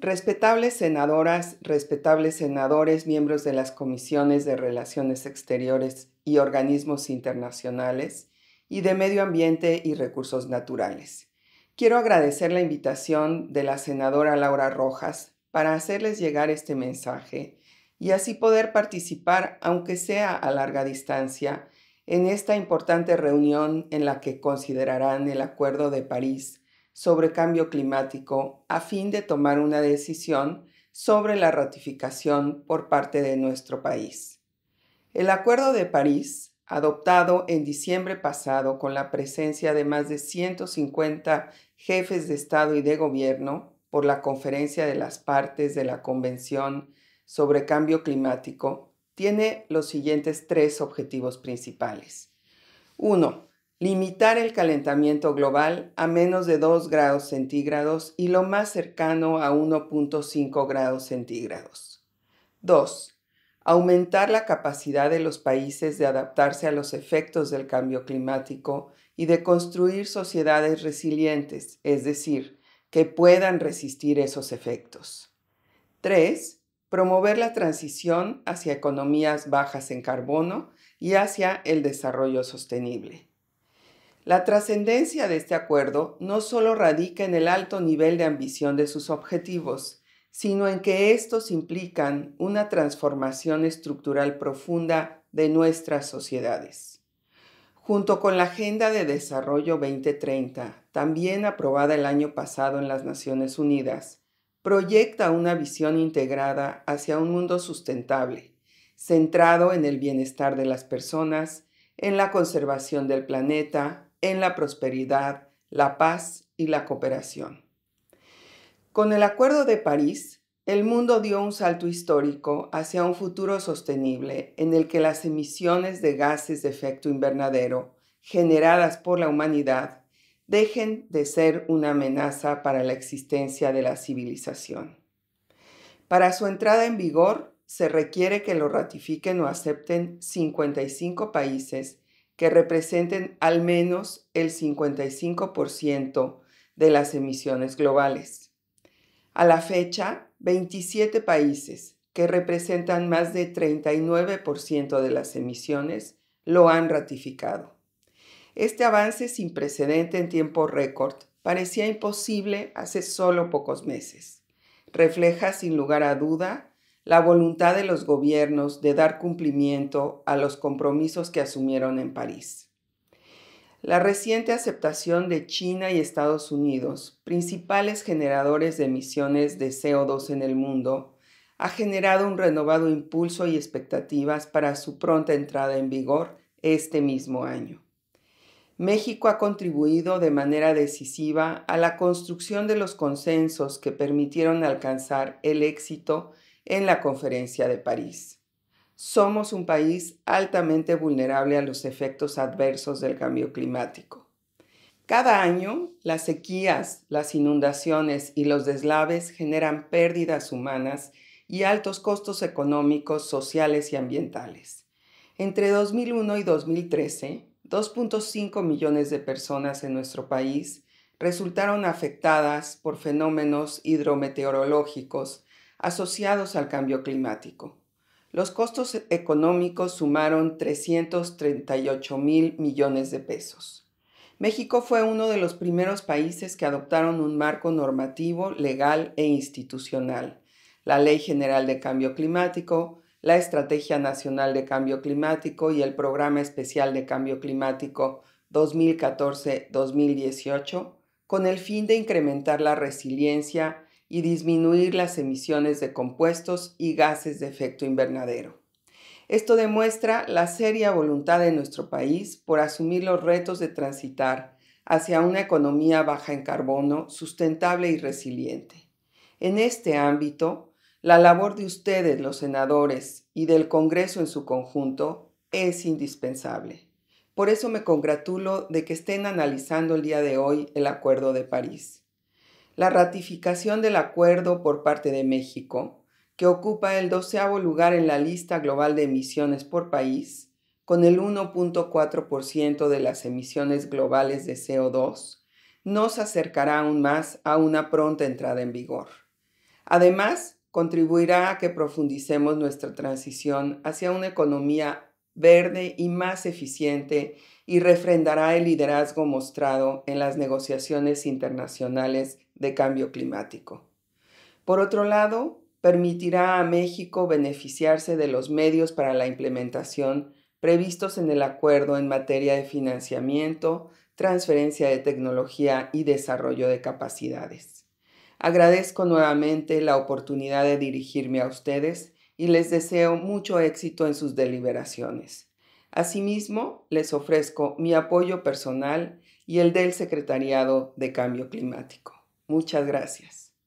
Respetables senadoras, respetables senadores, miembros de las comisiones de Relaciones Exteriores y organismos internacionales y de Medio Ambiente y Recursos Naturales. Quiero agradecer la invitación de la senadora Laura Rojas para hacerles llegar este mensaje y así poder participar, aunque sea a larga distancia, en esta importante reunión en la que considerarán el Acuerdo de París sobre cambio climático a fin de tomar una decisión sobre la ratificación por parte de nuestro país. El Acuerdo de París, adoptado en diciembre pasado con la presencia de más de 150 jefes de Estado y de Gobierno por la conferencia de las partes de la Convención sobre Cambio Climático, tiene los siguientes tres objetivos principales. 1 limitar el calentamiento global a menos de 2 grados centígrados y lo más cercano a 1.5 grados centígrados. 2. Aumentar la capacidad de los países de adaptarse a los efectos del cambio climático y de construir sociedades resilientes, es decir, que puedan resistir esos efectos. 3. Promover la transición hacia economías bajas en carbono y hacia el desarrollo sostenible. La trascendencia de este acuerdo no solo radica en el alto nivel de ambición de sus objetivos, sino en que estos implican una transformación estructural profunda de nuestras sociedades. Junto con la Agenda de Desarrollo 2030, también aprobada el año pasado en las Naciones Unidas, proyecta una visión integrada hacia un mundo sustentable, centrado en el bienestar de las personas, en la conservación del planeta, en la prosperidad, la paz y la cooperación. Con el Acuerdo de París, el mundo dio un salto histórico hacia un futuro sostenible en el que las emisiones de gases de efecto invernadero generadas por la humanidad dejen de ser una amenaza para la existencia de la civilización. Para su entrada en vigor, se requiere que lo ratifiquen o acepten 55 países que representen al menos el 55% de las emisiones globales. A la fecha, 27 países que representan más de 39% de las emisiones lo han ratificado. Este avance sin precedente en tiempo récord parecía imposible hace solo pocos meses. Refleja sin lugar a duda la voluntad de los gobiernos de dar cumplimiento a los compromisos que asumieron en París. La reciente aceptación de China y Estados Unidos, principales generadores de emisiones de CO2 en el mundo, ha generado un renovado impulso y expectativas para su pronta entrada en vigor este mismo año. México ha contribuido de manera decisiva a la construcción de los consensos que permitieron alcanzar el éxito en la Conferencia de París. Somos un país altamente vulnerable a los efectos adversos del cambio climático. Cada año, las sequías, las inundaciones y los deslaves generan pérdidas humanas y altos costos económicos, sociales y ambientales. Entre 2001 y 2013, 2.5 millones de personas en nuestro país resultaron afectadas por fenómenos hidrometeorológicos asociados al cambio climático. Los costos económicos sumaron 338 mil millones de pesos. México fue uno de los primeros países que adoptaron un marco normativo, legal e institucional, la Ley General de Cambio Climático, la Estrategia Nacional de Cambio Climático y el Programa Especial de Cambio Climático 2014-2018, con el fin de incrementar la resiliencia y disminuir las emisiones de compuestos y gases de efecto invernadero. Esto demuestra la seria voluntad de nuestro país por asumir los retos de transitar hacia una economía baja en carbono, sustentable y resiliente. En este ámbito, la labor de ustedes, los senadores, y del Congreso en su conjunto es indispensable. Por eso me congratulo de que estén analizando el día de hoy el Acuerdo de París la ratificación del acuerdo por parte de México, que ocupa el doceavo lugar en la lista global de emisiones por país, con el 1.4% de las emisiones globales de CO2, nos acercará aún más a una pronta entrada en vigor. Además, contribuirá a que profundicemos nuestra transición hacia una economía verde y más eficiente y refrendará el liderazgo mostrado en las negociaciones internacionales de cambio climático. Por otro lado, permitirá a México beneficiarse de los medios para la implementación previstos en el acuerdo en materia de financiamiento, transferencia de tecnología y desarrollo de capacidades. Agradezco nuevamente la oportunidad de dirigirme a ustedes y les deseo mucho éxito en sus deliberaciones. Asimismo, les ofrezco mi apoyo personal y el del Secretariado de Cambio Climático. Muchas gracias.